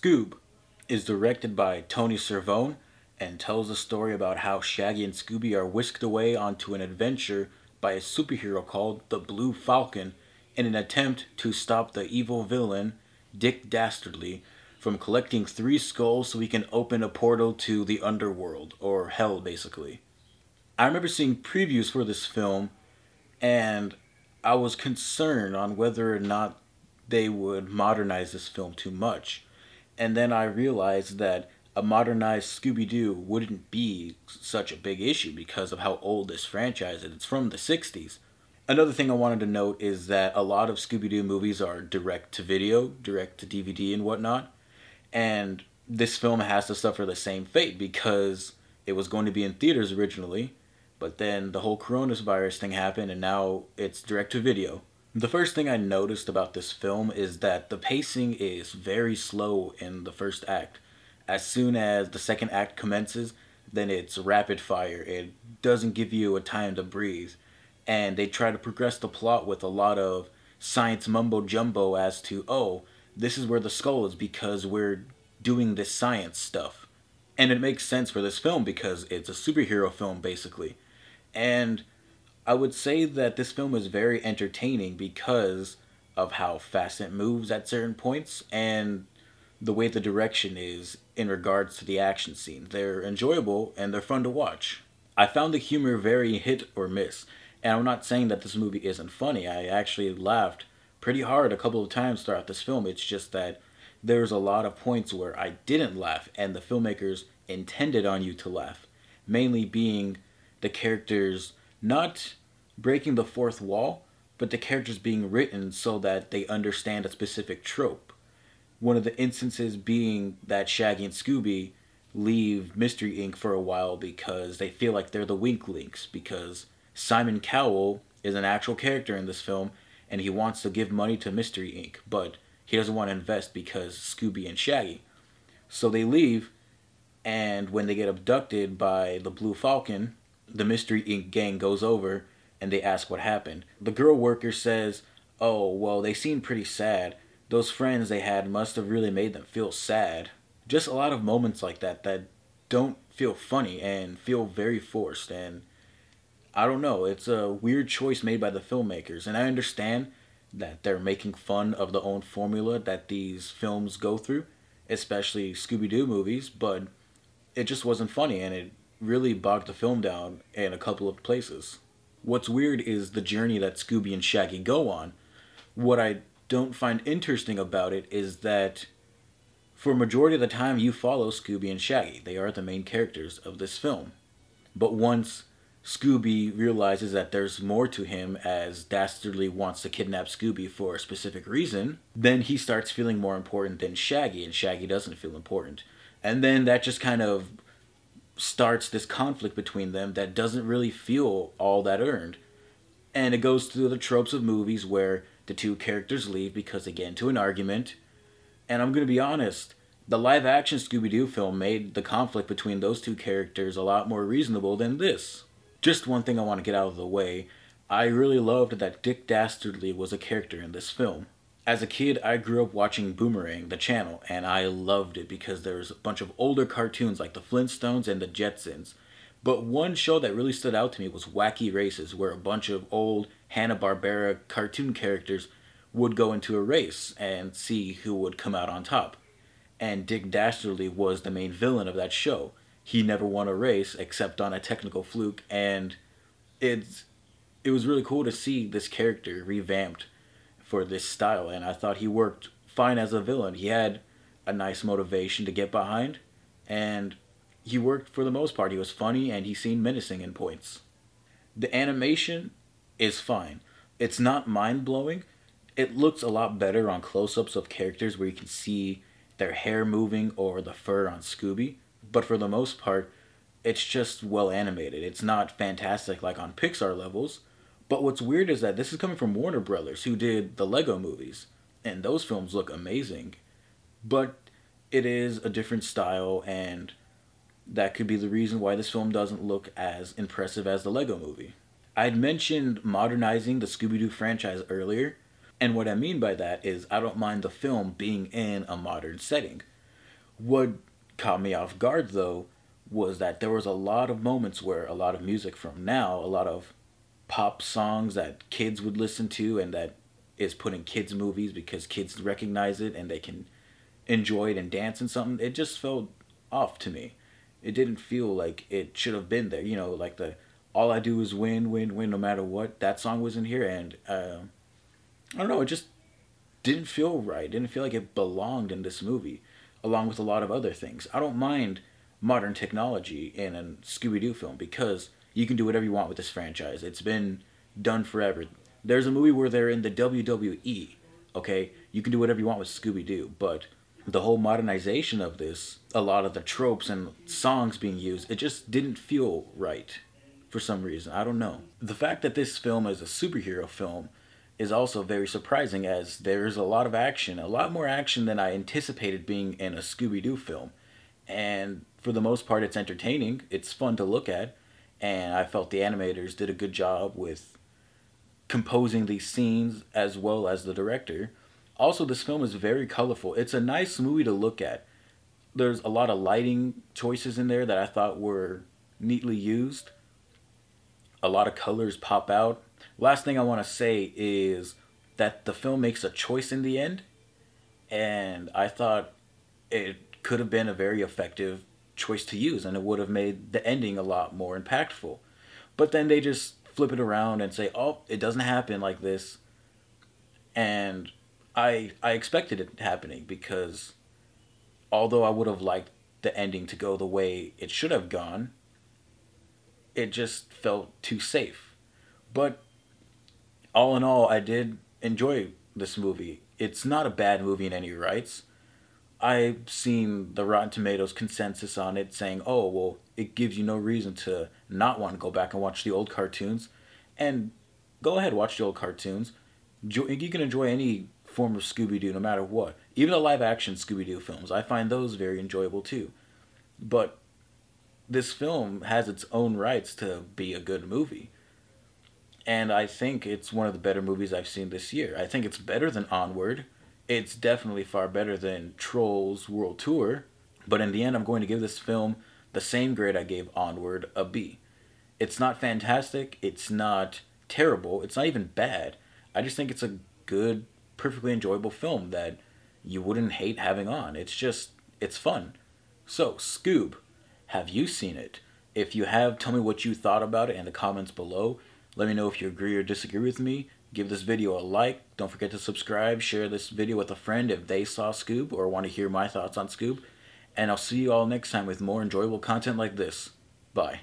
Scoob is directed by Tony Servone and tells a story about how Shaggy and Scooby are whisked away onto an adventure by a superhero called the Blue Falcon in an attempt to stop the evil villain, Dick Dastardly, from collecting three skulls so he can open a portal to the underworld, or hell basically. I remember seeing previews for this film and I was concerned on whether or not they would modernize this film too much. And then I realized that a modernized Scooby Doo wouldn't be such a big issue because of how old this franchise is. It's from the 60s. Another thing I wanted to note is that a lot of Scooby Doo movies are direct to video, direct to DVD, and whatnot. And this film has to suffer the same fate because it was going to be in theaters originally, but then the whole coronavirus thing happened and now it's direct to video. The first thing I noticed about this film is that the pacing is very slow in the first act. As soon as the second act commences, then it's rapid fire. It doesn't give you a time to breathe. And they try to progress the plot with a lot of science mumbo jumbo as to, oh, this is where the skull is because we're doing this science stuff. And it makes sense for this film because it's a superhero film, basically. And I would say that this film is very entertaining because of how fast it moves at certain points and the way the direction is in regards to the action scene. They're enjoyable and they're fun to watch. I found the humor very hit or miss, and I'm not saying that this movie isn't funny. I actually laughed pretty hard a couple of times throughout this film. It's just that there's a lot of points where I didn't laugh, and the filmmakers intended on you to laugh, mainly being the characters not breaking the fourth wall, but the characters being written so that they understand a specific trope. One of the instances being that Shaggy and Scooby leave Mystery Inc. for a while because they feel like they're the Wink Links, because Simon Cowell is an actual character in this film and he wants to give money to Mystery Inc., but he doesn't want to invest because Scooby and Shaggy. So they leave, and when they get abducted by the Blue Falcon, the Mystery Inc. gang goes over and they ask what happened. The girl worker says, Oh, well, they seem pretty sad. Those friends they had must have really made them feel sad. Just a lot of moments like that that don't feel funny and feel very forced. And I don't know, it's a weird choice made by the filmmakers. And I understand that they're making fun of the own formula that these films go through, especially Scooby Doo movies, but it just wasn't funny and it really bogged the film down in a couple of places. What's weird is the journey that Scooby and Shaggy go on. What I don't find interesting about it is that for majority of the time you follow Scooby and Shaggy. They are the main characters of this film. But once Scooby realizes that there's more to him as Dastardly wants to kidnap Scooby for a specific reason, then he starts feeling more important than Shaggy and Shaggy doesn't feel important. And then that just kind of starts this conflict between them that doesn't really feel all that earned. And it goes through the tropes of movies where the two characters leave because they get into an argument. And I'm going to be honest, the live action Scooby Doo film made the conflict between those two characters a lot more reasonable than this. Just one thing I want to get out of the way I really loved that Dick Dastardly was a character in this film as a kid, I grew up watching Boomerang, the channel, and I loved it because there's a bunch of older cartoons like the Flintstones and the Jetsons. But one show that really stood out to me was Wacky Races, where a bunch of old Hanna-Barbera cartoon characters would go into a race and see who would come out on top. And Dick Dastardly was the main villain of that show. He never won a race except on a technical fluke, and it's, it was really cool to see this character revamped for this style, and I thought he worked fine as a villain. He had a nice motivation to get behind, and he worked for the most part. He was funny and he seemed menacing in points. The animation is fine. It's not mind blowing. It looks a lot better on close ups of characters where you can see their hair moving or the fur on Scooby, but for the most part, it's just well animated. It's not fantastic like on Pixar levels, but what's weird is that this is coming from Warner Brothers, who did the Lego movies, and those films look amazing. But it is a different style, and that could be the reason why this film doesn't look as impressive as the Lego movie. I'd mentioned modernizing the Scooby Doo franchise earlier, and what I mean by that is I don't mind the film being in a modern setting. What caught me off guard, though, was that there was a lot of moments where a lot of music from now, a lot of pop songs that kids would listen to and that is put in kids movies because kids recognize it and they can enjoy it and dance and something it just felt off to me it didn't feel like it should have been there you know like the all i do is win win win no matter what that song was in here and uh, i don't know it just didn't feel right it didn't feel like it belonged in this movie along with a lot of other things i don't mind modern technology in a scooby-doo film because you can do whatever you want with this franchise. It's been done forever. There's a movie where they're in the WWE, okay? You can do whatever you want with Scooby Doo, but the whole modernization of this, a lot of the tropes and songs being used, it just didn't feel right for some reason. I don't know. The fact that this film is a superhero film is also very surprising as there's a lot of action, a lot more action than I anticipated being in a Scooby Doo film. And for the most part, it's entertaining, it's fun to look at and I felt the animators did a good job with composing these scenes as well as the director. Also, this film is very colorful. It's a nice movie to look at. There's a lot of lighting choices in there that I thought were neatly used. A lot of colors pop out. Last thing I want to say is that the film makes a choice in the end, and I thought it could have been a very effective choice to use, and it would have made the ending a lot more impactful. But then they just flip it around and say, "Oh, it doesn't happen like this," and I I expected it happening because although I would have liked the ending to go the way it should have gone, it just felt too safe. But all in all, I did enjoy this movie. It's not a bad movie in any rights. I've seen the Rotten Tomatoes consensus on it saying, oh, well, it gives you no reason to not want to go back and watch the old cartoons. And go ahead, watch the old cartoons. You can enjoy any form of Scooby Doo no matter what. Even the live action Scooby Doo films, I find those very enjoyable too. But this film has its own rights to be a good movie. And I think it's one of the better movies I've seen this year. I think it's better than Onward it's definitely far better than Trolls World Tour. But in the end, I'm going to give this film the same grade I gave Onward, a B. It's not fantastic. It's not terrible. It's not even bad. I just think it's a good, perfectly enjoyable film that you wouldn't hate having on. It's just, it's fun. So, Scoob, have you seen it? If you have, tell me what you thought about it in the comments below. Let me know if you agree or disagree with me. Give this video a like. Don't forget to subscribe. Share this video with a friend if they saw Scoob or want to hear my thoughts on Scoob. And I'll see you all next time with more enjoyable content like this. Bye.